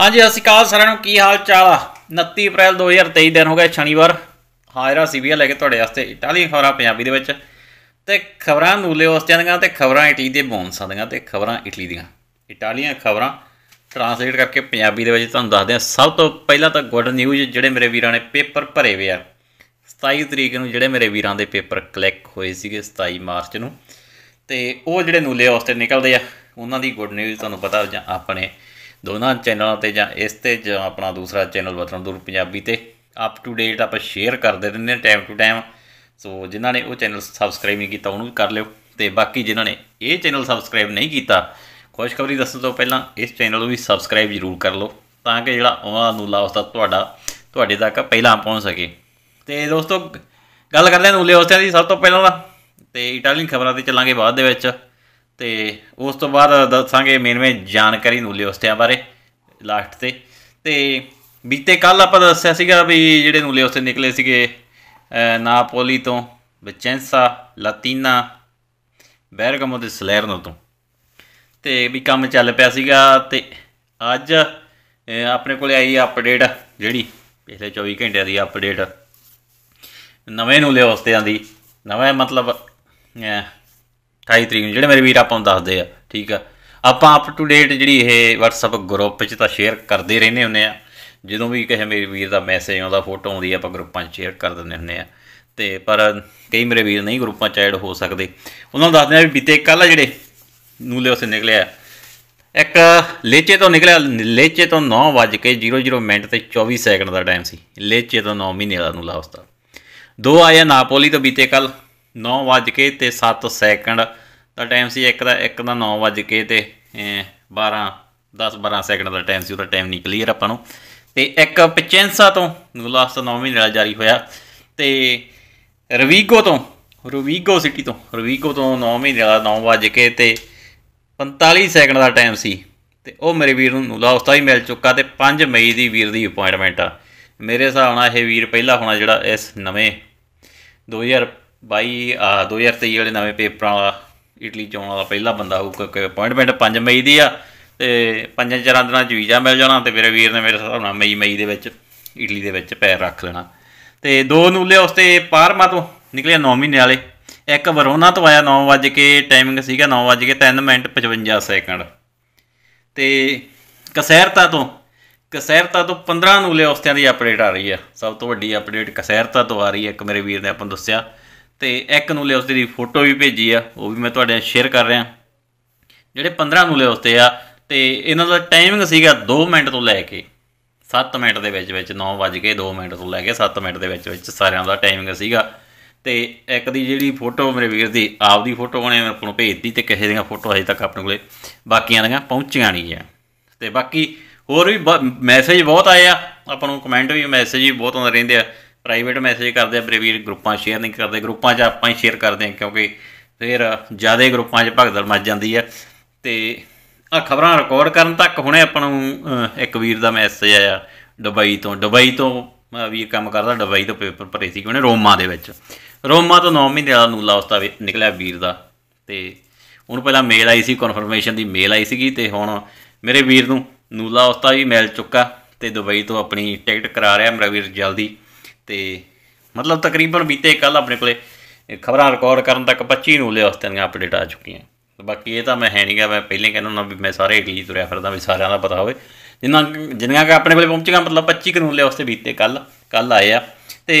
ਹਾਂਜੀ ਸਤਿ ਸ਼੍ਰੀ ਅਕਾਲ ਸਾਰਿਆਂ ਨੂੰ ਕੀ ਹਾਲ ਚਾਲ ਆ 29 ਅਪ੍ਰੈਲ 2023 ਦਿਨ ਹੋ ਗਿਆ ਸ਼ਨੀਵਾਰ ਹਾਇਰਾ ਸੀਬੀਆ ਲੈ ਕੇ ਤੁਹਾਡੇ ਵਾਸਤੇ ਇਟਾਲੀਅਨ ਖਬਰਾਂ ਪੰਜਾਬੀ ਦੇ ਵਿੱਚ ਤੇ ਖਬਰਾਂ ਨੂਲੇ ਔਸਟੀਆਂ ਦੀਆਂ ਤੇ ਖਬਰਾਂ ਇਟਲੀ ਦੇ ਬੌਂਸਾਂ ਦੀਆਂ ਤੇ ਖਬਰਾਂ ਇਟਲੀ ਦੀਆਂ ਇਟਾਲੀਅਨ ਖਬਰਾਂ ਟਰਾਂਸਲੇਟ ਕਰਕੇ ਪੰਜਾਬੀ ਦੇ ਵਿੱਚ ਤੁਹਾਨੂੰ ਦੱਸਦੇ ਆ ਸਭ ਤੋਂ ਪਹਿਲਾਂ ਤਾਂ ਗੁੱਡ ਨਿਊਜ਼ ਜਿਹੜੇ ਮੇਰੇ ਵੀਰਾਂ ਨੇ ਪੇਪਰ ਭਰੇ ਵੇ ਆ 27 ਤਰੀਕ ਨੂੰ ਜਿਹੜੇ ਮੇਰੇ ਵੀਰਾਂ ਦੇ ਪੇਪਰ ਕਲਿੱਕ ਹੋਏ ਸੀਗੇ 27 ਮਾਰਚ ਨੂੰ ਤੇ ਉਹ ਜਿਹੜੇ ਨੂਲੇ ਤੇ ਨਿਕਲਦੇ ਆ ਉਹਨਾਂ ਦੀ ਗੁੱਡ ਨਿਊਜ਼ ਤੁਹਾਨੂੰ ਪਤਾ ਜਾਂ ਆਪਣੇ ਦੋਨਾਂ ਚੈਨਲਾਂ ਤੇ ਜਾਂ ਇਸ ਤੇ ਜਾਂ ਆਪਣਾ ਦੂਸਰਾ ਚੈਨਲ ਵਤਨ ਦੂਰ ਪੰਜਾਬੀ ਤੇ ਅਪ ਟੂ ਡੇਟ ਆਪਾਂ ਸ਼ੇਅਰ ਕਰਦੇ ਰਹਿੰਦੇ ਨੇ ਟਾਈਮ ਟੂ ਟਾਈਮ ਸੋ ਜਿਨ੍ਹਾਂ ਨੇ ਉਹ ਚੈਨਲ ਸਬਸਕ੍ਰਾਈਬ ਨਹੀਂ ਕੀਤਾ ਉਹਨੂੰ ਵੀ ਕਰ ਲਿਓ ਤੇ ਬਾਕੀ ਜਿਨ੍ਹਾਂ ਨੇ ਇਹ ਚੈਨਲ ਸਬਸਕ੍ਰਾਈਬ ਨਹੀਂ ਕੀਤਾ ਖੁਸ਼ਖਬਰੀ ਦੱਸਣ ਤੋਂ ਪਹਿਲਾਂ ਇਸ ਚੈਨਲ ਨੂੰ ਵੀ ਸਬਸਕ੍ਰਾਈਬ ਜ਼ਰੂਰ ਕਰ ਲਓ ਤਾਂ ਕਿ ਜਿਹੜਾ ਉਹਨਾਂ ਨੂੰ ਲਾਭ ਦਾ ਤੁਹਾਡਾ ਤੁਹਾਡੇ ਤੱਕ ਪਹਿਲਾਂ ਪਹੁੰਚ ਸਕੇ ਤੇ ਦੋਸਤੋ ਗੱਲ ਕਰ ਲੈਣ ਉਲੇ ਹੋਸਤਿਆਂ ਦੀ ਸਭ ਤੋਂ ਪਹਿਲਾਂ ਤੇ ਇਟਾਲੀਅਨ ਖਬਰਾਂ ਤੇ ਚੱਲਾਂਗੇ ਬਾਅਦ ਦੇ ਵਿੱਚ ਤੇ ਉਸ ਤੋਂ ਬਾਅਦ ਦੱਸਾਂਗੇ ਮੇਨ ਜਾਣਕਾਰੀ ਨੂੰ ਲਿਓਸਟਿਆਂ ਬਾਰੇ ਲਾਸਟ ਤੇ ਤੇ ਬੀਤੇ ਕੱਲ ਆਪਾਂ ਦੱਸਿਆ ਸੀਗਾ ਵੀ ਜਿਹੜੇ ਨੂੰ ਲਿਓਸਟੇ ਨਿਕਲੇ ਸੀਗੇ ਨਾਪੋਲੀ ਤੋਂ ਵਿਚੈਂਸਾ ਲਾਤੀਨਾ ਬੈਰਗਮੋ ਦੇ ਸਲੇਰਨੋ ਤੋਂ ਤੇ ਵੀ ਕੰਮ ਚੱਲ ਪਿਆ ਸੀਗਾ ਤੇ ਅੱਜ ਆਪਣੇ ਕੋਲੇ ਆਈ ਅਪਡੇਟ ਜਿਹੜੀ ਪਿਛਲੇ 24 ਘੰਟਿਆਂ ਦੀ ਅਪਡੇਟ ਨਵੇਂ ਨੂੰ ਲਿਓਸਟਿਆਂ ਦੀ ਨਵੇਂ ਮਤਲਬ 28 ਤਰੀਕ ਨੂੰ ਜਿਹੜੇ ਮੇਰੇ ਵੀਰ ਆਪਾਂ ਨੂੰ ਦੱਸਦੇ ਆ ਠੀਕ ਆ ਆਪਾਂ ਅਪ ਟੂ ਡੇਟ ਜਿਹੜੀ ਇਹ WhatsApp ਗਰੁੱਪ 'ਚ ਤਾਂ ਸ਼ੇਅਰ ਕਰਦੇ ਰਹਿੰਦੇ ਹੁੰਨੇ ਆ ਜਦੋਂ ਵੀ ਕਿਸੇ ਮੇਰੇ ਵੀਰ ਦਾ ਮੈਸੇਜ ਆਉਂਦਾ ਫੋਟੋ ਆਉਂਦੀ ਆ ਆਪਾਂ ਗਰੁੱਪਾਂ 'ਚ ਸ਼ੇਅਰ ਕਰ ਦਿੰਦੇ ਹੁੰਨੇ ਆ ਤੇ ਪਰ ਕਈ ਮੇਰੇ ਵੀਰ ਨਹੀਂ ਗਰੁੱਪਾਂ 'ਚ ਐਡ ਹੋ ਸਕਦੇ ਉਹਨਾਂ ਨੂੰ ਦੱਸਦੇ ਆ ਵੀ ਬੀਤੇ ਕੱਲ ਜਿਹੜੇ ਨੂਲੇ ਉਸੇ ਨਿਕਲਿਆ ਇੱਕ ਲੇਚੇ ਤੋਂ ਨਿਕਲਿਆ ਲੇਚੇ ਤੋਂ 9:00 ਮਿੰਟ ਤੇ 24 ਸੈਕਿੰਡ ਦਾ ਟਾਈਮ ਸੀ ਲੇਚੇ ਤੋਂ 9 ਮਹੀਨੇ ਦਾ ਨੂਲਾ ਉਸਦਾ ਦੋ ਆਇਆ ਨਾਪੋਲੀ ਤੋਂ ਬੀਤੇ ਕੱਲ 9:00 ਤੇ 7 ਸੈਕਿੰਡ ਦਾ ਟਾਈਮ ਸੀ ਇੱਕ ਦਾ ਇੱਕ ਦਾ 9:00 ਤੇ 12 10 12 ਸੈਕਿੰਡ ਦਾ ਟਾਈਮ ਸੀ ਉਹਦਾ ਟਾਈਮ ਨਹੀਂ ਕਲੀਅਰ ਆਪਾਂ ਨੂੰ ਤੇ ਇੱਕ ਪਚੈਂਸਾ ਤੋਂ ਲਾਸਟ 9ਵੀਂ ਨੇੜਾ ਜਾਰੀ ਹੋਇਆ ਤੇ ਰਵੀਗੋ ਤੋਂ ਰਵੀਗੋ ਸਿਟੀ ਤੋਂ ਰਵੀਗੋ ਤੋਂ 9ਵੀਂ ਨੇੜਾ 9:00 ਤੇ 45 ਸੈਕਿੰਡ ਦਾ ਟਾਈਮ ਸੀ ਤੇ ਉਹ ਮੇਰੇ ਵੀਰ ਨੂੰ ਨੂਲਾ ਉਸਤਾ ਹੀ ਮਿਲ ਚੁੱਕਾ ਤੇ 5 ਮਈ ਦੀ ਵੀਰ ਦੀ ਅਪਾਇੰਟਮੈਂਟ ਆ ਮੇਰੇ ਹਿਸਾਬ ਨਾਲ ਇਹ ਵੀਰ ਪਹਿਲਾ ਹੋਣਾ ਜਿਹੜਾ ਇਸ ਨਵੇਂ 2000 ਬਾਈ ਆ 2023 ਵਾਲੇ ਨਵੇਂ ਪੇਪਰਾਂ ਦਾ ਇਟਲੀ ਚੋਣ ਵਾਲਾ ਪਹਿਲਾ ਬੰਦਾ ਹੋਊ ਕਿਉਂਕਿ ਅਪਾਇੰਟਮੈਂਟ 5 ਮਈ ਦੀ ਆ ਤੇ 5 ਚਾਰਾਂ ਦਿਨਾਂ ਚ ਵੀਜ਼ਾ ਮਿਲ ਜਾਣਾ ਤੇ ਮੇਰੇ ਵੀਰ ਨੇ ਮੇਰੇ ਹਿਸਾਬ ਨਾਲ ਮਈ ਮਈ ਦੇ ਵਿੱਚ ਇਟਲੀ ਦੇ ਵਿੱਚ ਪੈਰ ਰੱਖ ਲੈਣਾ ਤੇ ਦੋ ਨੂਲੇ ਉਸ ਤੇ ਪਾਰਮਾ ਤੋਂ ਨਿਕਲਿਆ 9 ਮਹੀਨੇ ਵਾਲੇ ਇੱਕ ਵਰੋਨਾ ਤੋਂ ਆਇਆ 9 ਵਜੇ ਕੇ ਟਾਈਮਿੰਗ ਸੀਗਾ 9 ਵਜੇ ਕੇ 3 ਮਿੰਟ 55 ਸੈਕਿੰਡ ਤੇ ਕਸਹਿਰਤਾ ਤੋਂ ਕਸਹਿਰਤਾ ਤੋਂ 15 ਨੂਲੇ ਉਸਤਿਆਂ ਦੀ ਅਪਡੇਟ ਆ ਰਹੀ ਆ ਸਭ ਤੋਂ ਵੱਡੀ ਅਪਡੇਟ ਕਸਹਿਰਤਾ ਤੋਂ ਆ ਰਹੀ ਹੈ ਇੱਕ ਮੇਰੇ ਵੀਰ ਨੇ ਆਪਾਂ ਦੱਸਿਆ ਤੇ ਇੱਕ ਨੂੰ ਲਿਓਸ ਦੀ ਫੋਟੋ ਵੀ ਭੇਜੀ ਆ ਉਹ ਵੀ ਮੈਂ ਤੁਹਾਡੇ ਨਾਲ ਸ਼ੇਅਰ ਕਰ ਰਿਹਾ ਜਿਹੜੇ 15 ਨੂੰ ਲੈ ਉਸਤੇ ਆ ਤੇ ਇਹਨਾਂ ਦਾ ਟਾਈਮਿੰਗ ਸੀਗਾ 2 ਮਿੰਟ ਤੋਂ ਲੈ ਕੇ 7 ਮਿੰਟ ਦੇ ਵਿੱਚ ਵਿੱਚ 9 ਵਜੇ ਕੇ 2 ਮਿੰਟ ਤੋਂ ਲੈ ਕੇ 7 ਮਿੰਟ ਦੇ ਵਿੱਚ ਵਿੱਚ ਸਾਰਿਆਂ ਦਾ ਟਾਈਮਿੰਗ ਸੀਗਾ ਤੇ ਇੱਕ ਦੀ ਜਿਹੜੀ ਫੋਟੋ ਮੇਰੇ ਵੀਰ ਦੀ ਆਪਦੀ ਫੋਟੋ ਉਹਨੇ ਆਪਣੇ ਨੂੰ ਭੇਜਤੀ ਤੇ ਕਿਸੇ ਦੀਆਂ ਫੋਟੋ ਅਜੇ ਤੱਕ ਆਪਣੇ ਕੋਲੇ ਬਾਕੀਆਂ ਦੀਆਂ ਪਹੁੰਚੀਆਂ ਨਹੀਂ ਆ ਤੇ ਬਾਕੀ ਹੋਰ ਵੀ ਮੈਸੇਜ ਬਹੁਤ ਆਏ ਆ ਆਪਾਂ ਨੂੰ ਕਮੈਂਟ ਵੀ ਮੈਸੇਜ ਵੀ ਬਹੁਤ ਆਉਂਦੇ ਰਹਿੰਦੇ ਆ ਪ੍ਰਾਈਵੇਟ ਮੈਸੇਜ ਕਰਦੇ ਆ ਬਰੇਵੀਰ ਗਰੁੱਪਾਂ ਸ਼ੇਅਰ ਨਹੀਂ ਕਰਦੇ ਗਰੁੱਪਾਂ 'ਚ ਆਪਾਂ ਹੀ ਸ਼ੇਅਰ ਕਰਦੇ ਆ ਕਿਉਂਕਿ ਫਿਰ ਜ਼ਿਆਦਾ ਗਰੁੱਪਾਂ 'ਚ ਭਗਦੜ ਮੱਚ ਜਾਂਦੀ ਆ ਤੇ ਆ ਖਬਰਾਂ ਰਿਕਾਰਡ ਕਰਨ ਤੱਕ ਹੁਣੇ ਆਪਾਂ ਨੂੰ ਇੱਕ ਵੀਰ ਦਾ ਮੈਸੇਜ ਆਇਆ ਦੁਬਈ ਤੋਂ ਦੁਬਈ ਤੋਂ ਵੀਰ ਕੰਮ ਕਰਦਾ ਦੁਬਈ ਤੋਂ ਪੇਪਰ ਭਰੇ ਸੀ ਕਿਉਂਨੇ ਰੋਮਾ ਦੇ ਵਿੱਚ ਰੋਮਾ ਤੋਂ 9 ਮਹੀਨੇ ਦਾ ਨੂਲਾ ਉਸਤਾ ਨਿਕਲਿਆ ਵੀਰ ਦਾ ਤੇ ਉਹਨੂੰ ਪਹਿਲਾਂ ਮੇਲ ਆਈ ਸੀ ਕਨਫਰਮੇਸ਼ਨ ਦੀ ਮੇਲ ਆਈ ਸੀਗੀ ਤੇ ਹੁਣ ਮੇਰੇ ਵੀਰ ਨੂੰ ਨੂਲਾ ਉਸਤਾ ਵੀ ਮਿਲ ਚੁੱਕਾ ਤੇ ਦੁਬਈ ਤੋਂ ਆਪਣੀ ਟਿਕਟ ਕਰਾ ਰਿਹਾ ਮੇਰਾ ਵੀਰ ਜਲਦੀ ਤੇ ਮਤਲਬ ਤਕਰੀਬਨ ਬੀਤੇ ਕੱਲ ਆਪਣੇ ਕੋਲੇ ਖਬਰਾਂ ਰਿਕਾਰਡ ਕਰਨ ਤੱਕ 25 ਨੂੰ ਲਿਆ ਹਫ਼ਤੇ ਦੀਆਂ ਅਪਡੇਟ ਆ ਚੁੱਕੀਆਂ ਬਾਕੀ ਇਹ ਤਾਂ ਮੈਂ ਹੈ ਨਹੀਂਗਾ ਮੈਂ ਪਹਿਲੇ ਕਹਿੰਦਾ ਨਾ ਵੀ ਮੈਂ ਸਾਰੇ ਇਟਲੀ ਤੁਰਿਆ ਫਿਰਦਾ ਵੀ ਸਾਰਿਆਂ ਦਾ ਪਤਾ ਹੋਵੇ ਜਿੰਨਾ ਜਿੰਨੀਆਂ ਕਿ ਆਪਣੇ ਕੋਲੇ ਪਹੁੰਚੀਆਂ ਮਤਲਬ 25 ਕਾਨੂੰਨ ਲੈ ਉਸਤੇ ਬੀਤੇ ਕੱਲ ਕੱਲ ਆਏ ਆ ਤੇ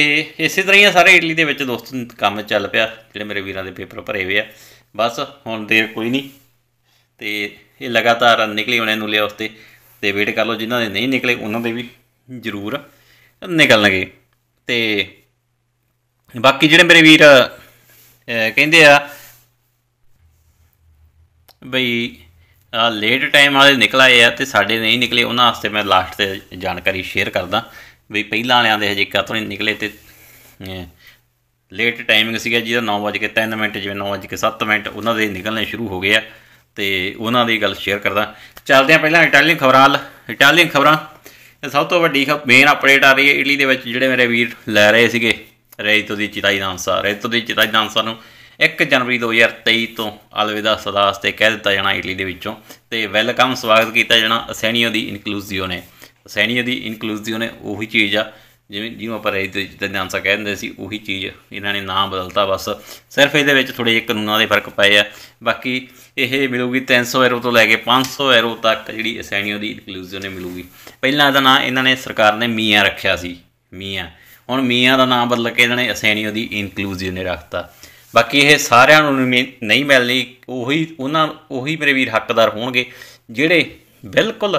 ਇਸੇ ਤਰ੍ਹਾਂ ਹੀ ਸਾਰੇ ਇਟਲੀ ਦੇ ਵਿੱਚ ਦੋਸਤ ਕੰਮ ਚੱਲ ਪਿਆ ਜਿਹੜੇ ਮੇਰੇ ਵੀਰਾਂ ਦੇ ਪੇਪਰ ਭਰੇ ਹੋਏ ਆ ਬਸ ਹੁਣ ਦੇਰ ਕੋਈ ਨਹੀਂ ਤੇ ਇਹ ਲਗਾਤਾਰ ਨਿਕਲੀ ਹੋਣੇ ਨੂੰ ਲਿਆ ਉਸਤੇ ਤੇ ਵੇਟ ਕਰ ਲਓ ਜਿਨ੍ਹਾਂ ਦੇ ਨਹੀਂ ਨਿਕਲੇ ਉਹਨਾਂ ਦੇ ਵੀ ਜ਼ਰੂਰ ਨਿਕਲਣਗੇ ਤੇ ਬਾਕੀ ਜਿਹੜੇ ਮੇਰੇ ਵੀਰ ਕਹਿੰਦੇ ਆ ਬਈ ਲੇਟ ਟਾਈਮ ਵਾਲੇ ਨਿਕਲ ਆਏ ਆ ਤੇ ਸਾਡੇ ਨਹੀਂ ਨਿਕਲੇ ਉਹਨਾਂ ਵਾਸਤੇ ਮੈਂ ਲਾਸਟ ਤੇ ਜਾਣਕਾਰੀ ਸ਼ੇਅਰ ਕਰਦਾ ਬਈ ਪਹਿਲਾਂ ਵਾਲਿਆਂ ਦੇ ਹਜੇ ਕਾਤੋਂ ਨਹੀਂ ਨਿਕਲੇ ਤੇ ਲੇਟ ਟਾਈਮਿੰਗ ਸੀਗਾ ਜਿਹਦਾ 9:03 ਮਿੰਟ ਜਿਵੇਂ 9:07 ਮਿੰਟ ਉਹਨਾਂ ਦੇ ਨਿਕਲਣੇ ਸ਼ੁਰੂ ਹੋ ਗਏ ਆ ਤੇ ਉਹਨਾਂ ਦੀ ਗੱਲ ਸ਼ੇਅਰ ਕਰਦਾ ਚੱਲਦੇ ਆ ਪਹਿਲਾਂ ਇਟਾਲੀਅਨ ਖਬਰਾਂ ਇਟਾਲੀਅਨ ਖਬਰਾਂ ਇਹ ਸਭ ਤੋਂ ਵੱਡੀ ਖਬਰ ਮੇਨ ਅਪਡੇਟ ਆ ਰਹੀ ਹੈ ਇਟਲੀ ਦੇ ਵਿੱਚ ਜਿਹੜੇ ਮੇਰੇ ਵੀਰ ਲੈ ਰਹੇ ਸੀਗੇ ਰੇਤੋ ਦੀ ਚਿਤਾਈ ਦਾਂਸਾ ਰੇਤੋ ਦੀ ਚਿਤਾਈ ਦਾਂਸਾ ਨੂੰ 1 ਜਨਵਰੀ 2023 ਤੋਂ ਅਲਵਿਦਾ ਸਦਾਸ ਤੇ ਕਹਿ ਦਿੱਤਾ ਜਾਣਾ ਇਟਲੀ ਦੇ ਵਿੱਚੋਂ ਤੇ ਵੈਲਕਮ ਸਵਾਗਤ ਕੀਤਾ ਜਾਣਾ ਅਸੈਨੀਓ ਦੀ ਇਨਕਲੂਸੀਓ ਨੇ ਅਸੈਨੀਓ ਦੀ ਇਨਕਲੂਸੀਓ ਨੇ ਉਹੀ ਚੀਜ਼ ਆ ਜਿਵੇਂ ਜਿਹਨੂੰ ਆਪਾਂ ਰੇਤ ਤੇ ਜਿੱਦਾਂ ਨਾਂਸਾ ਕਹਿੰਦੇ ਸੀ ਉਹੀ ਚੀਜ਼ ਇਹਨਾਂ ਨੇ ਨਾਮ ਬਦਲਤਾ ਬਸ ਸਿਰਫ ਇਹਦੇ ਵਿੱਚ ਥੋੜੇ ਜਿਹੇ ਕਾਨੂੰਨਾਂ ਦੇ ਫਰਕ ਪਏ ਆ ਬਾਕੀ ਇਹ ਮਿਲੂਗੀ 300 ਐਰੋ ਤੋਂ ਲੈ ਕੇ 500 ਐਰੋ ਤੱਕ ਜਿਹੜੀ ਅਸੈਨੀਓ ਦੀ ਇਨਕਲੂਜ਼ਨ ਨੇ ਮਿਲੂਗੀ ਪਹਿਲਾਂ ਇਹਦਾ ਨਾਂ ਇਹਨਾਂ ਨੇ ਸਰਕਾਰ ਨੇ ਮੀਆਂ ਰੱਖਿਆ ਸੀ ਮੀਆਂ ਹੁਣ ਮੀਆਂ ਦਾ ਨਾਮ ਬਦਲ ਕੇ ਇਹਨਾਂ ਨੇ ਅਸੈਨੀਓ ਦੀ ਇਨਕਲੂਜ਼ਨ ਨੇ ਰੱਖਤਾ ਬਾਕੀ ਇਹ ਸਾਰਿਆਂ ਨੂੰ ਨਹੀਂ ਮਿਲਣੀ ਉਹੀ ਉਹਨਾਂ ਉਹੀ ਮੇਰੇ ਵੀਰ ਹੱਕਦਾਰ ਹੋਣਗੇ ਜਿਹੜੇ ਬਿਲਕੁਲ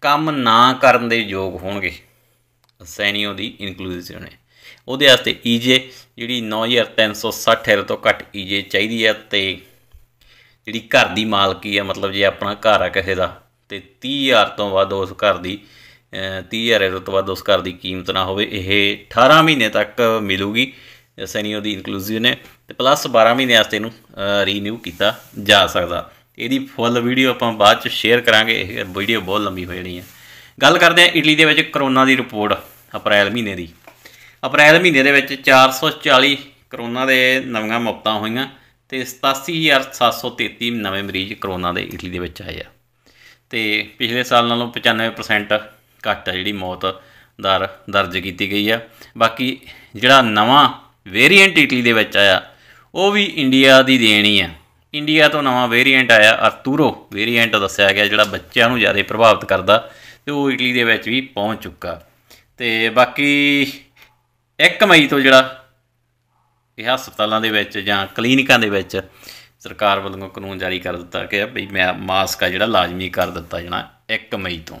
ਕੰਮ ਨਾ ਕਰਨ ਦੇ ਯੋਗ ਹੋਣਗੇ ਸੈਨੀਓ ਦੀ ਇਨਕਲੂਜਨ ਹੈ ਉਹਦੇ ਵਾਸਤੇ ਈਜੇ e ਜਿਹੜੀ 9360 ਹੈ ਤੋਂ ਘੱਟ ਈਜੇ e ਚਾਹੀਦੀ ਹੈ ਤੇ ਜਿਹੜੀ ਘਰ ਦੀ ਮਾਲਕੀ ਹੈ ਮਤਲਬ ਜੇ ਆਪਣਾ ਘਰ ਆ ਕਿਸੇ ਦਾ ਤੇ 30000 ਤੋਂ ਵੱਧ ਉਸ ਘਰ ਦੀ 30000 ਏਰੋ ਤੋਂ ਵੱਧ ਉਸ ਘਰ ਦੀ ਕੀਮਤ ਨਾ ਹੋਵੇ ਇਹ 18 ਮਹੀਨੇ ਤੱਕ ਮਿਲੂਗੀ ਸੈਨੀਓ ਦੀ ਇਨਕਲੂਜਨ ਹੈ ਤੇ ਪਲੱਸ 12 ਮਹੀਨੇ ਵਾਸਤੇ ਇਹਨੂੰ ਰੀਨਿਊ ਕੀਤਾ ਜਾ ਸਕਦਾ ਇਹਦੀ ਫੁੱਲ ਵੀਡੀਓ ਆਪਾਂ ਬਾਅਦ ਚ ਸ਼ੇਅਰ ਕਰਾਂਗੇ ਇਹ ਵੀਡੀਓ ਬਹੁਤ ਲੰਬੀ ਹੋ ਜਾਣੀ ਹੈ ਗੱਲ ਕਰਦੇ ਹਾਂ ਇਟਲੀ ਦੇ ਵਿੱਚ ਕਰੋਨਾ ਦੀ ਰਿਪੋਰਟ ਅਪ੍ਰੈਲ ਮਹੀਨੇ ਦੀ ਅਪ੍ਰੈਲ ਮਹੀਨੇ ਦੇ ਵਿੱਚ 440 ਕਰੋਨਾ ਦੇ ਨਵੀਆਂ ਮੌਤਾਂ ਹੋਈਆਂ ਤੇ 87733 ਨਵੇਂ ਮਰੀਜ਼ ਕਰੋਨਾ ਦੇ ਇਟਲੀ ਦੇ ਵਿੱਚ ਆਏ ਆ ਤੇ ਪਿਛਲੇ ਸਾਲ ਨਾਲੋਂ 95% ਘੱਟ ਆ ਜਿਹੜੀ ਮੌਤ ਦਰ ਦਰਜ ਕੀਤੀ ਗਈ ਆ ਬਾਕੀ ਜਿਹੜਾ ਨਵਾਂ ਵੇਰੀਐਂਟ ਇਟਲੀ ਦੇ ਵਿੱਚ ਆਇਆ ਉਹ ਵੀ ਇੰਡੀਆ ਦੀ ਦੇਣੀ ਆ ਇੰਡੀਆ ਤੋਂ ਨਵਾਂ ਵੇਰੀਐਂਟ ਆਇਆ ਅਰਤੂਰੋ ਵੇਰੀਐਂਟ ਦੱਸਿਆ ਗਿਆ ਜਿਹੜਾ ਬੱਚਿਆਂ ਨੂੰ ਜ਼ਿਆਦਾ ਪ੍ਰਭਾਵਿਤ ਕਰਦਾ ਤੇ ਉਹ ਇਟਲੀ ਦੇ ਵਿੱਚ ਵੀ ਪਹੁੰਚ ਚੁੱਕਾ ਤੇ ਬਾਕੀ 1 ਮਈ ਤੋਂ ਜਿਹੜਾ ਇਹ ਹਸਪਤਾਲਾਂ ਦੇ ਵਿੱਚ ਜਾਂ ਕਲੀਨਿਕਾਂ ਦੇ ਵਿੱਚ ਸਰਕਾਰ ਵੱਲੋਂ ਕਾਨੂੰਨ ਜਾਰੀ ਕਰ ਦਿੱਤਾ ਕਿ ਭਈ ਮਾਸਕ ਆ ਜਿਹੜਾ ਲਾਜ਼ਮੀ ਕਰ ਦਿੱਤਾ ਜਾਣਾ 1 ਮਈ ਤੋਂ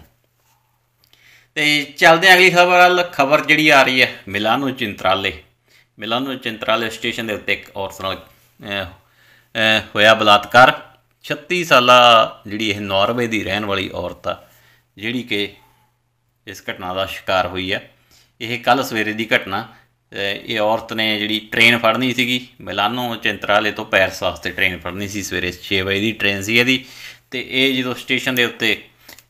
ਤੇ ਚੱਲਦੇ ਆਂ ਅਗਲੀ ਖਬਰ ਵੱਲ ਖਬਰ ਜਿਹੜੀ ਆ ਰਹੀ ਹੈ ਮਿਲਾਨੋ ਚਿੰਤਰਾਲੇ ਮਿਲਾਨੋ ਚਿੰਤਰਾਲੇ ਸਟੇਸ਼ਨ ਦੇ ਉੱਤੇ ਇੱਕ ਔਰਤ ਨਾਲ ਹੋਇਆ ਬਲਾਤਕਾਰ 36 ਸਾਲਾ ਜਿਹੜੀ ਇਹ ਨਾਰਵੇ ਦੀ ਰਹਿਣ ਵਾਲੀ ਔਰਤ ਆ ਜਿਹੜੀ ਕਿ ਇਸ ਘਟਨਾ ਦਾ ਸ਼ਿਕਾਰ ਹੋਈ ਹੈ ਇਹ ਕੱਲ ਸਵੇਰੇ ਦੀ ਘਟਨਾ ਇਹ ਔਰਤ ਨੇ ਜਿਹੜੀ ਟ੍ਰੇਨ ਫੜਨੀ ਸੀਗੀ ਮਿਲਾਨੋ ਚੰਤਰਾਲੇ ਤੋਂ ਪੈਰਸ ਵਾਸਤੇ ਟ੍ਰੇਨ ਫੜਨੀ ਸੀ ਸਵੇਰੇ 6 ਵਜੇ ਦੀ ਟ੍ਰੇਨ ਸੀ ਇਹਦੀ ਤੇ ਇਹ ਜਦੋਂ ਸਟੇਸ਼ਨ ਦੇ ਉੱਤੇ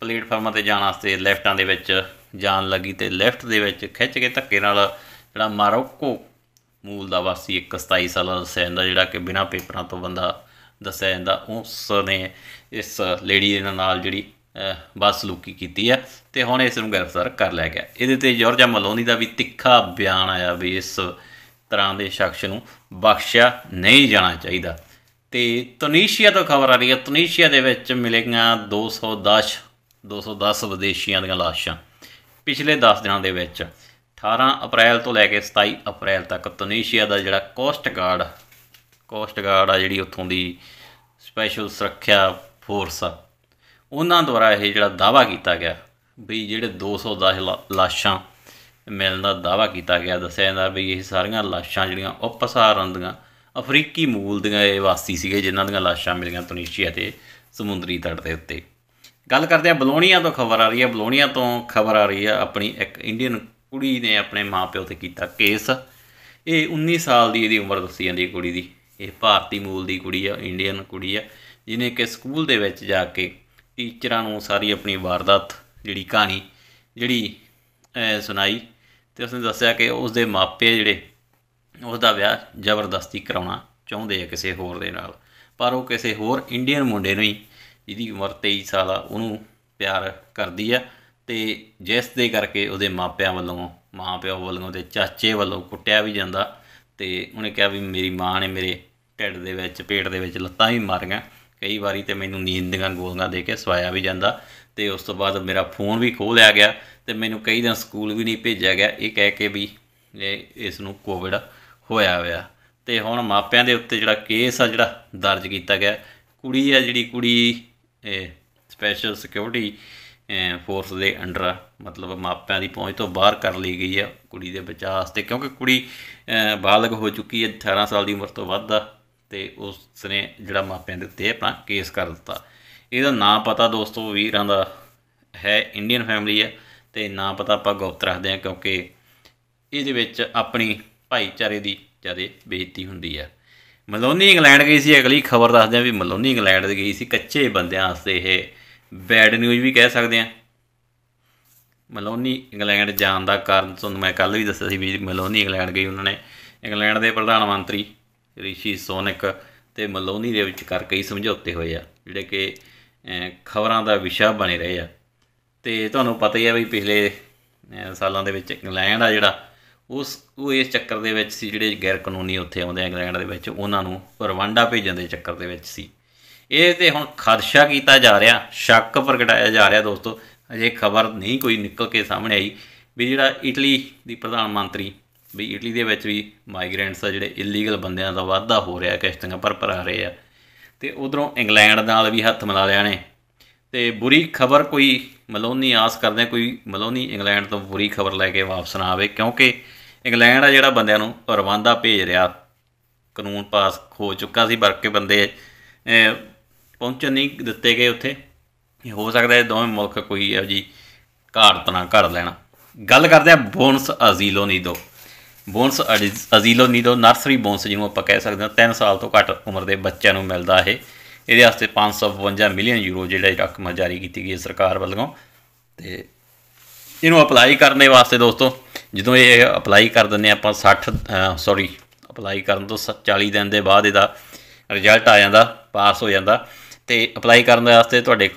ਪਲੇਟਫਾਰਮਾਂ ਤੇ ਜਾਣ ਵਾਸਤੇ ਲੈਫਟਾਂ ਦੇ ਵਿੱਚ ਜਾਣ ਲੱਗੀ ਤੇ ਲੈਫਟ ਦੇ ਵਿੱਚ ਖਿੱਚ ਕੇ ਧੱਕੇ ਨਾਲ ਜਿਹੜਾ ਮਾਰੋਕੋ ਮੂਲ ਦਾ ਵਾਸੀ 27 ਸਾਲ ਦਾ ਸੈਨ ਦਾ ਜਿਹੜਾ ਕਿ ਬਿਨਾਂ ਪੇਪਰਾਂ ਤੋਂ ਬੰਦਾ ਦੱਸਿਆ ਜਾਂਦਾ ਉਸ ਨੇ ਇਸ ਲੇਡੀ ਦੇ ਨਾਲ ਜਿਹੜੀ ਬਸ ਲੁਕੀ ਕੀਤੀ ਹੈ ਤੇ ਹੁਣ ਇਸ ਨੂੰ ਗ੍ਰਿਫਤਾਰ ਕਰ ਲਿਆ ਗਿਆ ਇਹਦੇ ਤੇ ਜੋਰਜਾ ਮਲੋਨੀ ਦਾ ਵੀ ਤਿੱਖਾ ਬਿਆਨ ਆਇਆ ਵੀ ਇਸ ਤਰ੍ਹਾਂ ਦੇ ਸ਼ਖਸ ਨੂੰ ਬਖਸ਼ਿਆ ਨਹੀਂ ਜਾਣਾ ਚਾਹੀਦਾ ਤੇ ਟੁਨੀਸ਼ੀਆ ਤੋਂ ਖਬਰ ਆ ਰਹੀ ਹੈ ਟੁਨੀਸ਼ੀਆ ਦੇ ਵਿੱਚ ਮਿਲੀਆਂ 210 210 ਵਿਦੇਸ਼ੀਆਂ ਦੀਆਂ ਲਾਸ਼ਾਂ ਪਿਛਲੇ 10 ਦਿਨਾਂ ਦੇ ਵਿੱਚ 18 ਅਪ੍ਰੈਲ ਤੋਂ ਲੈ ਕੇ 27 ਅਪ੍ਰੈਲ ਤੱਕ ਟੁਨੀਸ਼ੀਆ ਦਾ ਜਿਹੜਾ ਕੋਸਟ ਗਾਰਡ ਕੋਸਟ ਗਾਰਡ ਆ ਜਿਹੜੀ ਉੱਥੋਂ ਦੀ ਸਪੈਸ਼ਲ ਸੁਰੱਖਿਆ ਫੋਰਸ ਆ ਉਹਨਾਂ ਦੁਆਰਾ ਇਹ ਜਿਹੜਾ ਦਾਵਾ ਕੀਤਾ ਗਿਆ ਵੀ ਜਿਹੜੇ 210 ਲਾਸ਼ਾਂ ਮਿਲਣ ਦਾ ਦਾਵਾ ਕੀਤਾ ਗਿਆ ਦੱਸਿਆ ਜਾਂਦਾ ਵੀ ਇਹ ਸਾਰੀਆਂ ਲਾਸ਼ਾਂ ਜਿਹੜੀਆਂ ਉਪਸਾਰੰਦੀਆਂ ਅਫਰੀਕੀ ਮੂਲ ਦੀਆਂ ਇਹ ਵਾਸੀ ਸੀਗੇ ਜਿਨ੍ਹਾਂ ਦੀਆਂ ਲਾਸ਼ਾਂ ਮਿਲੀਆਂ ਤੁਨੀਸ਼ੀਆ ਤੇ ਸਮੁੰਦਰੀ ਤੱਟ ਦੇ ਉੱਤੇ ਗੱਲ ਕਰਦੇ ਆ ਬਲੋਨੀਆ ਤੋਂ ਖਬਰ ਆ ਰਹੀ ਹੈ ਬਲੋਨੀਆ ਤੋਂ ਖਬਰ ਆ ਰਹੀ ਹੈ ਆਪਣੀ ਇੱਕ ਇੰਡੀਅਨ ਕੁੜੀ ਨੇ ਆਪਣੇ ਮਾਪਿਓ ਤੇ ਕੀਤਾ ਕੇਸ ਇਹ 19 ਸਾਲ ਦੀ ਇਹਦੀ ਉਮਰ ਦੱਸੀ ਜਾਂਦੀ ਹੈ ਕੁੜੀ ਦੀ ਇਹ ਭਾਰਤੀ ਮੂਲ ਦੀ ਕੁੜੀ ਆ ਇੰਡੀਅਨ ਕੁੜੀ ਆ ਜਿਹਨੇ ਕਿ ਸਕੂਲ ਦੇ ਵਿੱਚ ਜਾ ਕੇ ਟੀਚਰਾਂ ਨੂੰ ਸਾਰੀ ਆਪਣੀ ਵਾਰਦਾਤ ਜਿਹੜੀ ਕਹਾਣੀ ਜਿਹੜੀ ਸੁਣਾਈ ਤੇ ਉਸਨੇ ਦੱਸਿਆ ਕਿ ਉਸਦੇ ਮਾਪੇ ਜਿਹੜੇ ਉਸਦਾ ਵਿਆਹ ਜ਼ਬਰਦਸਤੀ ਕਰਾਉਣਾ ਚਾਹੁੰਦੇ ਆ ਕਿਸੇ ਹੋਰ ਦੇ ਨਾਲ ਪਰ ਉਹ ਕਿਸੇ ਹੋਰ ਇੰਡੀਅਨ ਮੁੰਡੇ ਨੂੰ ਹੀ ਜਿਹਦੀ ਉਮਰ 23 ਸਾਲ ਆ ਉਹਨੂੰ ਪਿਆਰ ਕਰਦੀ ਆ ਤੇ ਜਿਸ ਦੇ ਕਰਕੇ ਉਹਦੇ ਮਾਪਿਆਂ ਵੱਲੋਂ ਮਾਪਿਆਂ ਵੱਲੋਂ ਤੇ ਚਾਚੇ ਵੱਲੋਂ ਕੁੱਟਿਆ ਵੀ ਜਾਂਦਾ ਤੇ ਉਹਨੇ ਕਿਹਾ ਵੀ ਮੇਰੀ ਮਾਂ ਨੇ ਮੇਰੇ ਢਿੱਡ ਦੇ ਵਿੱਚ ਪੇਟ ਦੇ ਵਿੱਚ ਲੱਤਾਂ ਵੀ ਮਾਰੀਆਂ ਕਈ ਵਾਰੀ ਤੇ ਮੈਨੂੰ ਨੀਂਦ ਦੀਆਂ ਗੋਲੀਆਂ ਦੇ ਕੇ ਸਵਾਇਆ ਵੀ ਜਾਂਦਾ ਤੇ ਉਸ ਤੋਂ ਬਾਅਦ ਮੇਰਾ ਫੋਨ ਵੀ ਖੋਹ ਲਿਆ ਗਿਆ ਤੇ ਮੈਨੂੰ ਕਈ ਦਿਨ ਸਕੂਲ ਵੀ ਨਹੀਂ ਭੇਜਿਆ ਗਿਆ ਇਹ ਕਹਿ ਕੇ ਵੀ ਇਹ ਇਸ ਨੂੰ ਕੋਵਿਡ ਹੋਇਆ ਹੋਇਆ ਤੇ ਹੁਣ ਮਾਪਿਆਂ ਦੇ ਉੱਤੇ ਜਿਹੜਾ ਕੇਸ ਆ ਜਿਹੜਾ ਦਰਜ ਕੀਤਾ ਗਿਆ ਕੁੜੀ ਆ ਜਿਹੜੀ ਕੁੜੀ ਇਹ ਸਪੈਸ਼ਲ ਸਿਕਿਉਰਿਟੀ ਫੋਰਸ ਦੇ ਅੰਡਰ ਮਤਲਬ ਮਾਪਿਆਂ ਦੀ ਪਹੁੰਚ ਤੋਂ ਬਾਹਰ ਕਰ ਲਈ ਗਈ ਆ ਕੁੜੀ ਦੇ ਬਚਾਅ ਵਾਸਤੇ ਕਿਉਂਕਿ ਕੁੜੀ ਬਾਲਗ ਹੋ ਚੁੱਕੀ ਹੈ 18 ਸਾਲ ਦੀ ਉਮਰ ਤੋਂ ਵੱਧ ਆ ਤੇ ਉਸ ਨੇ ਜਿਹੜਾ ਮਾਪਿਆਂ ਦੇ ਉੱਤੇ ਆਪਣਾ ਕੇਸ ਕਰ ਦਿੱਤਾ ਇਹਦਾ ਨਾਂ ਪਤਾ ਦੋਸਤੋ ਵੀਰਾਂ ਦਾ ਹੈ ਇੰਡੀਅਨ ਫੈਮਿਲੀ ਹੈ ਤੇ ਨਾਂ ਪਤਾ ਆਪਾਂ ਗੁਪਤ ਰੱਖਦੇ ਹਾਂ ਕਿਉਂਕਿ ਇਹਦੇ ਵਿੱਚ ਆਪਣੀ ਭਾਈਚਾਰੇ ਦੀ ਜਿਆਦਾ ਬੇਇੱਜ਼ਤੀ ਹੁੰਦੀ ਹੈ ਮਲੋਨੀ ਇੰਗਲੈਂਡ ਗਈ ਸੀ ਅਗਲੀ ਖਬਰ ਦੱਸਦੇ ਹਾਂ ਵੀ ਮਲੋਨੀ ਇੰਗਲੈਂਡ ਦੇ ਗਈ ਸੀ ਕੱਚੇ ਬੰਦਿਆਂ ਵਾਸਤੇ ਇਹ ਬੈਡ ਨਿਊਜ਼ ਵੀ ਕਹਿ ਸਕਦੇ ਆ ਮਲੋਨੀ ਇੰਗਲੈਂਡ ਜਾਣ ਦਾ ਕਾਰਨ ਤੁਹਾਨੂੰ ਮੈਂ ਕੱਲ ਵੀ ਦੱਸਿਆ ਸੀ ਵੀ ਮਲੋਨੀ ਇੰਗਲੈਂਡ ਗਈ ਉਹਨਾਂ ਨੇ ਇੰਗਲੈਂਡ ਦੇ ਪ੍ਰਧਾਨ ਮੰਤਰੀ ਰਿਸ਼ੀ ਸੋਨਕ ਤੇ ਮਲੋਨੀ ਦੇ ਵਿੱਚ ਕਰ ਕਈ ਸਮਝੌਤੇ ਹੋਏ ਆ ਜਿਹੜੇ ਕਿ ਖਬਰਾਂ ਦਾ ਵਿਸ਼ਾ ਬਣੇ ਰਹੇ ਆ ਤੇ ਤੁਹਾਨੂੰ ਪਤਾ ਹੀ ਆ ਵੀ ਪਿਛਲੇ ਸਾਲਾਂ ਦੇ ਵਿੱਚ ਇੰਗਲੈਂਡ ਆ ਜਿਹੜਾ ਉਸ ਉਹ ਇਸ ਚੱਕਰ ਦੇ ਵਿੱਚ ਸੀ ਜਿਹੜੇ ਗੈਰ ਕਾਨੂੰਨੀ ਉੱਥੇ ਆਉਂਦੇ ਆ ਇੰਗਲੈਂਡ ਦੇ ਵਿੱਚ ਉਹਨਾਂ ਨੂੰ ਰਵਾਂਡਾ ਭੇਜਣ ਦੇ ਚੱਕਰ ਦੇ ਵਿੱਚ ਸੀ ਇਹ ਤੇ ਹੁਣ ਖਦਸ਼ਾ ਕੀਤਾ ਜਾ ਰਿਹਾ ਸ਼ੱਕ ਪ੍ਰਗਟਾਇਆ ਜਾ ਰਿਹਾ ਦੋਸਤੋ ਅਜੇ ਖਬਰ ਨਹੀਂ ਕੋਈ ਨਿਕਲ ਕੇ ਸਾਹਮਣੇ ਆਈ ਵੀ ਜਿਹੜਾ ਇਟਲੀ ਦੀ ਪ੍ਰਧਾਨ ਮੰਤਰੀ ਵੀ ਇਟਲੀ ਦੇ ਵਿੱਚ ਵੀ ਮਾਈਗ੍ਰੈਂਟਸ ਆ ਜਿਹੜੇ ਇਲੀਗਲ ਬੰਦਿਆਂ ਦਾ ਵਾਧਾ ਹੋ ਰਿਹਾ ਕਿਸ਼ਤੀਆਂ ਪਰ ਪਰ ਆ ਰਹੇ ਆ ਤੇ ਉਧਰੋਂ ਇੰਗਲੈਂਡ ਨਾਲ ਵੀ ਹੱਥ ਮਿਲਾ ਲਿਆ ਨੇ ਤੇ ਬੁਰੀ ਖਬਰ ਕੋਈ ਮਲੋਨੀ ਆਸ ਕਰਦੇ ਕੋਈ ਮਲੋਨੀ ਇੰਗਲੈਂਡ ਤੋਂ ਬੁਰੀ ਖਬਰ ਲੈ ਕੇ ਵਾਪਸ ਨਾ ਆਵੇ ਕਿਉਂਕਿ ਇੰਗਲੈਂਡ ਆ ਜਿਹੜਾ ਬੰਦਿਆਂ ਨੂੰ ਰਵਾਂਦਾ ਭੇਜ ਰਿਹਾ ਕਾਨੂੰਨ ਪਾਸ ਹੋ ਚੁੱਕਾ ਸੀ ਵਰਕੇ ਬੰਦੇ ਪਹੁੰਚਣ ਨਹੀਂ ਦਿੱਤੇ ਗਏ ਉੱਥੇ ਇਹ ਹੋ ਸਕਦਾ ਹੈ ਦੋਵੇਂ ਮੁਲਕ ਕੋਈ ਇਹੋ ਜੀ ਘਾਟ ਤਨਾ ਕਰ ਲੈਣਾ ਗੱਲ ਕਰਦੇ ਆ ਬੋਨਸ ਅਜ਼ੀਲੋ ਨਹੀਂ ਦੋ ਬੋਨਸ ਅਜ਼ੀਲੋ ਨੀਡੋ ਨਰਸਰੀ ਬੋਨਸ ਜਿਹਨੂੰ ਆਪਾਂ ਕਹਿ ਸਕਦੇ ਹਾਂ 3 ਸਾਲ ਤੋਂ ਘੱਟ ਉਮਰ ਦੇ ਬੱਚਿਆਂ ਨੂੰ ਮਿਲਦਾ ਹੈ ਇਹਦੇ ਵਾਸਤੇ 552 ਮਿਲੀਅਨ ਯੂਰੋ ਜਿਹੜੀ ਰਕਮ ਜਾਰੀ ਕੀਤੀ ਗਈ ਹੈ ਸਰਕਾਰ ਵੱਲੋਂ ਤੇ ਇਹਨੂੰ ਅਪਲਾਈ ਕਰਨੇ ਵਾਸਤੇ ਦੋਸਤੋ ਜਦੋਂ ਇਹ ਅਪਲਾਈ ਕਰ ਦਿੰਦੇ ਆਪਾਂ 60 ਸੌਰੀ ਅਪਲਾਈ ਕਰਨ ਤੋਂ 40 ਦਿਨ ਦੇ ਬਾਅਦ ਇਹਦਾ ਰਿਜ਼ਲਟ ਆ ਜਾਂਦਾ ਪਾਸ ਹੋ ਜਾਂਦਾ ਤੇ ਅਪਲਾਈ ਕਰਨ ਦੇ ਵਾਸਤੇ ਤੁਹਾਡੇ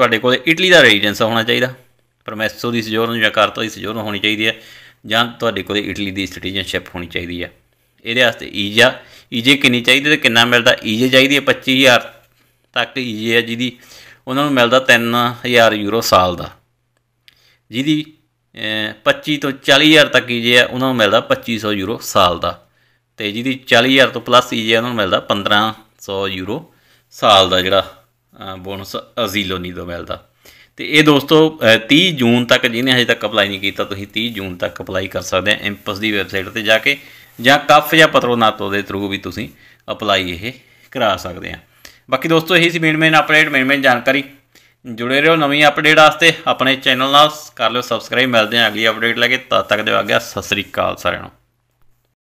ਤੁਹਾਡੇ ਕੋਲ ਇਟਲੀ ਦਾ ਰੈਜ਼ੀਡੈਂਸ ਹੋਣਾ ਚਾਹੀਦਾ ਪਰਮੈਸੋ ਦੀ ਸਜੋਰਨ ਜਾਂ ਕਰਤੋ ਦੀ ਸਜੋਰਨ ਹੋਣੀ ਚਾਹੀਦੀ ਹੈ ਜਾਂ ਤੁਹਾਡੇ ਕੋਲ ਇਟਲੀ ਦੀ ਸਿਟੀਜ਼ਨਸ਼ਿਪ ਹੋਣੀ ਚਾਹੀਦੀ ਆ ਇਹਦੇ ਵਾਸਤੇ ਈਜਾ ਈਜੇ ਕਿੰਨੀ ਚਾਹੀਦੀ ਤੇ ਕਿੰਨਾ ਮਿਲਦਾ ਈਜੇ ਚਾਹੀਦੀ ਹੈ 25000 ਤੱਕ ਈਜੇ ਆ ਜਿਹਦੀ ਉਹਨਾਂ ਨੂੰ ਮਿਲਦਾ 3000 ਯੂਰੋ ਸਾਲ ਦਾ ਜਿਹਦੀ 25 ਤੋਂ 40000 ਤੱਕ ਈਜੇ ਆ ਉਹਨਾਂ ਨੂੰ ਮਿਲਦਾ 2500 ਯੂਰੋ ਸਾਲ ਦਾ ਤੇ ਜਿਹਦੀ 40000 ਤੋਂ ਪਲੱਸ ਈਜੇ ਉਹਨਾਂ ਨੂੰ ਮਿਲਦਾ 1500 ਯੂਰੋ ਸਾਲ ਦਾ ਜਿਹੜਾ ਬੋਨਸ ਅਜ਼ੀਲੋਨੀ ਤੋਂ ਮਿਲਦਾ ਤੇ ਇਹ ਦੋਸਤੋ 30 ਜੂਨ ਤੱਕ ਜਿਹਨੇ ਹਜੇ ਤੱਕ ਅਪਲਾਈ ਨਹੀਂ ਕੀਤਾ ਤੁਸੀਂ 30 ਜੂਨ ਤੱਕ ਅਪਲਾਈ ਕਰ ਸਕਦੇ ਆ ਐਂਪਸ ਦੀ ਵੈਬਸਾਈਟ ਤੇ ਜਾ ਕੇ ਜਾਂ ਕਫ ਜਾਂ ਪਤਰੋਨਾਤੋ ਦੇ ਥਰੂ ਵੀ ਤੁਸੀਂ ਅਪਲਾਈ ਇਹ ਕਰਾ ਸਕਦੇ ਆ ਬਾਕੀ ਦੋਸਤੋ ਇਹੀ ਸੀ main main update main main ਜਾਣਕਾਰੀ ਜੁੜੇ ਰਹੋ ਨਵੀਂ ਅਪਡੇਟ ਵਾਸਤੇ ਆਪਣੇ ਚੈਨਲ ਨਾਲ ਕਰ ਲਿਓ ਸਬਸਕ੍ਰਾਈਬ ਮਿਲਦੇ ਆ ਅਗਲੀ ਅਪਡੇਟ ਲੈ ਕੇ ਤਦ ਤੱਕ ਦੇ ਆ ਗਿਆ ਸਤਿ ਸ੍ਰੀ ਅਕਾਲ ਸਾਰਿਆਂ ਨੂੰ